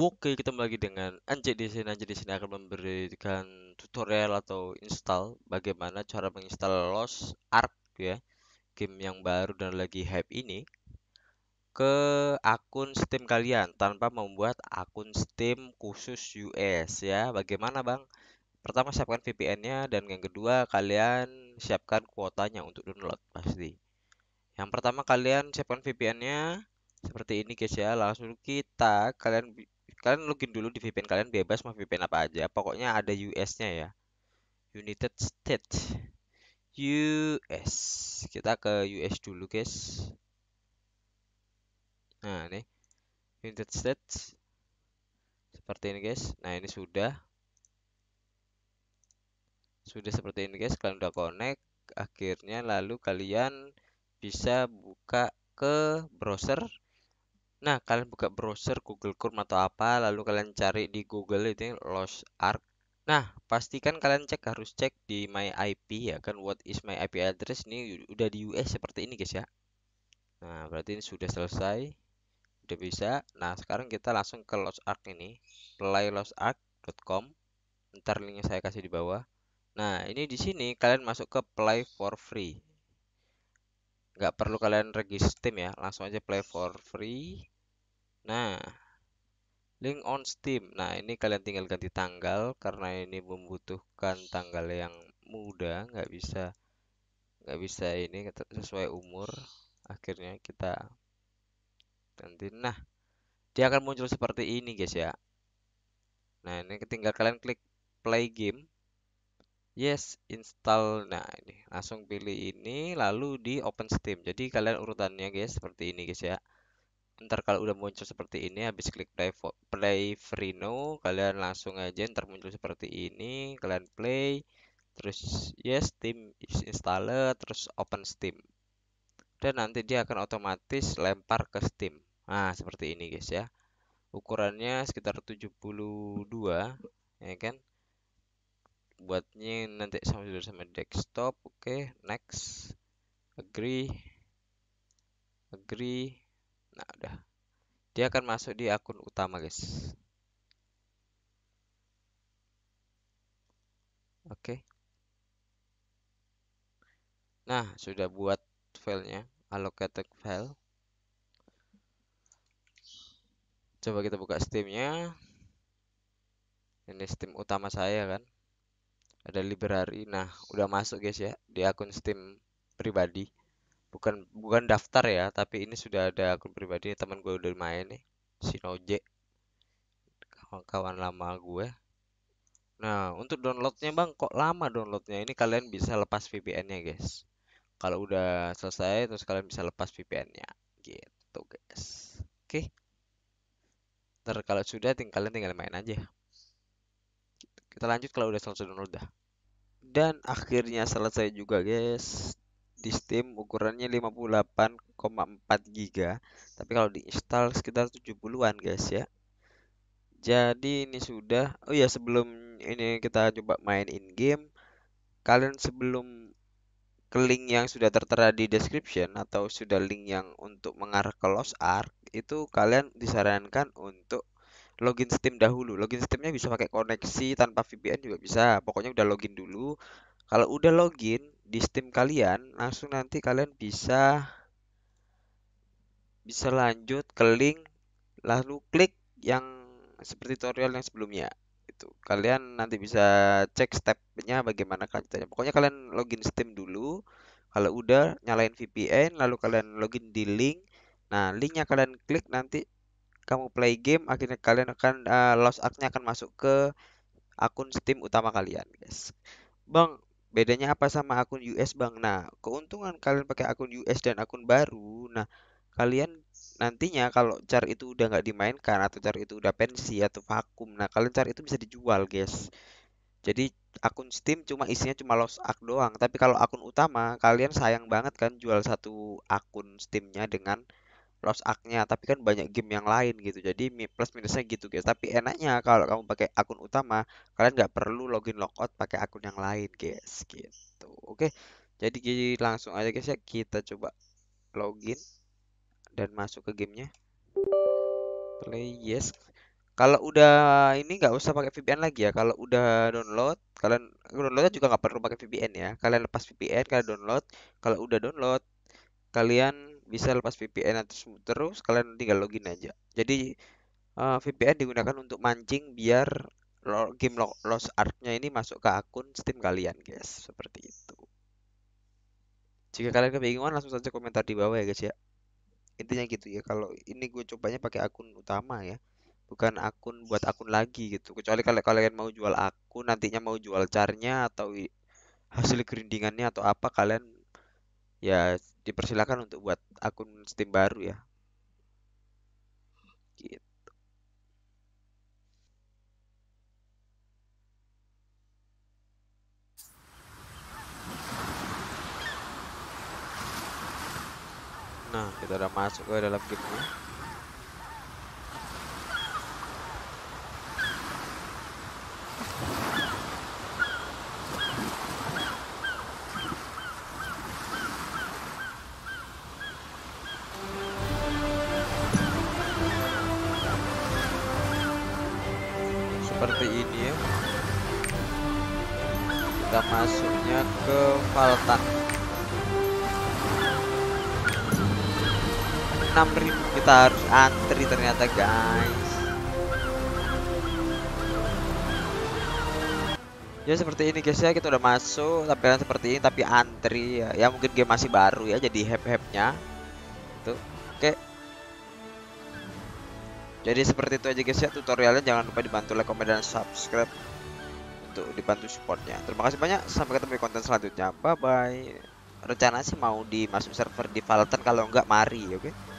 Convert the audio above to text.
Oke, ketemu lagi dengan Anjay di sini. Anjay di sini akan memberikan tutorial atau install bagaimana cara menginstal Lost Ark ya. Game yang baru dan lagi hype ini ke akun Steam kalian tanpa membuat akun Steam khusus US ya. Bagaimana, Bang? Pertama siapkan VPN-nya dan yang kedua kalian siapkan kuotanya untuk download pasti. Yang pertama kalian siapkan VPN-nya seperti ini guys ya langsung kita kalian kalian login dulu di VPN kalian bebas mau VPN apa aja pokoknya ada US-nya ya United States US kita ke US dulu guys nah ini United States seperti ini guys nah ini sudah sudah seperti ini guys kalian udah connect akhirnya lalu kalian bisa buka ke browser Nah, kalian buka browser Google Chrome atau apa, lalu kalian cari di Google itu Lost Ark. Nah, pastikan kalian cek harus cek di my IP ya kan what is my IP address ini udah di US seperti ini guys ya. Nah, berarti ini sudah selesai. Udah bisa. Nah, sekarang kita langsung ke Lost Ark ini, playlostark.com. Ntar linknya saya kasih di bawah. Nah, ini di sini kalian masuk ke play for free nggak perlu kalian register Steam ya langsung aja play for free nah link on Steam nah ini kalian tinggal ganti tanggal karena ini membutuhkan tanggal yang muda nggak bisa nggak bisa ini sesuai umur akhirnya kita ganti nah dia akan muncul seperti ini guys ya nah ini ketinggal kalian klik play game yes install nah ini langsung pilih ini lalu di open steam jadi kalian urutannya guys seperti ini guys ya ntar kalau udah muncul seperti ini habis klik play, play no kalian langsung aja ntar muncul seperti ini kalian play terus yes steam installer terus open steam dan nanti dia akan otomatis lempar ke steam nah seperti ini guys ya ukurannya sekitar 72 ya kan buatnya nanti sama dulu sama desktop oke okay, next agree agree nah udah dia akan masuk di akun utama guys oke okay. nah sudah buat filenya allocated file coba kita buka steamnya ini steam utama saya kan ada library nah udah masuk guys ya di akun Steam pribadi bukan bukan daftar ya tapi ini sudah ada akun pribadi teman gue udah main nih si Noje kawan-kawan lama gue nah untuk downloadnya bang kok lama downloadnya ini kalian bisa lepas VPN-nya guys kalau udah selesai terus kalian bisa lepas VPN-nya gitu guys oke okay? ntar kalau sudah tinggal kalian tinggal main aja kita lanjut kalau udah selesai download dah dan akhirnya selesai juga guys di Steam ukurannya 58,4 giga tapi kalau diinstal sekitar 70-an guys ya jadi ini sudah oh ya sebelum ini kita coba main in game kalian sebelum ke link yang sudah tertera di description atau sudah link yang untuk mengarah ke Lost Ark itu kalian disarankan untuk login Steam dahulu. Login Steamnya bisa pakai koneksi tanpa VPN juga bisa. Pokoknya udah login dulu. Kalau udah login di Steam kalian, langsung nanti kalian bisa bisa lanjut ke link lalu klik yang seperti tutorial yang sebelumnya itu kalian nanti bisa cek stepnya bagaimana kelanjutannya pokoknya kalian login Steam dulu kalau udah nyalain VPN lalu kalian login di link nah linknya kalian klik nanti kamu play game akhirnya kalian akan uh, eh, loss artnya akan masuk ke akun Steam utama kalian guys Bang bedanya apa sama akun US Bang nah keuntungan kalian pakai akun US dan akun baru nah kalian nantinya kalau char itu udah nggak dimainkan atau char itu udah pensi atau vakum nah kalian char itu bisa dijual guys jadi akun Steam cuma isinya cuma loss ak doang tapi kalau akun utama kalian sayang banget kan jual satu akun Steamnya dengan lost aknya, tapi kan banyak game yang lain gitu jadi plus minusnya gitu guys tapi enaknya kalau kamu pakai akun utama kalian nggak perlu login logout pakai akun yang lain guys gitu oke jadi langsung aja guys ya kita coba login dan masuk ke gamenya play yes kalau udah ini nggak usah pakai VPN lagi ya kalau udah download kalian downloadnya juga nggak perlu pakai VPN ya kalian lepas VPN kalian download kalau udah download kalian bisa lepas VPN terus terus kalian tinggal login aja jadi uh, eh, VPN digunakan untuk mancing biar lo, game lo, Lost nya ini masuk ke akun Steam kalian guys seperti itu jika kalian kebingungan langsung saja komentar di bawah ya guys ya intinya gitu ya kalau ini gue cobanya pakai akun utama ya bukan akun buat akun lagi gitu kecuali kalau kalian mau jual akun nantinya mau jual carnya atau hasil grindingannya atau apa kalian ya dipersilakan untuk buat akun Steam baru ya. Gitu. Nah, kita udah masuk ke dalam game -nya. seperti ini kita masuknya ke Faltan 6000 kita harus antri ternyata guys ya seperti ini guys ya kita udah masuk tampilan seperti ini tapi antri ya, ya mungkin game masih baru ya jadi hep-hepnya tuh jadi seperti itu aja guys ya tutorialnya jangan lupa dibantu like komen dan subscribe untuk dibantu supportnya terima kasih banyak sampai ketemu di konten selanjutnya bye bye rencana sih mau dimasuk server di Valten kalau enggak mari oke okay?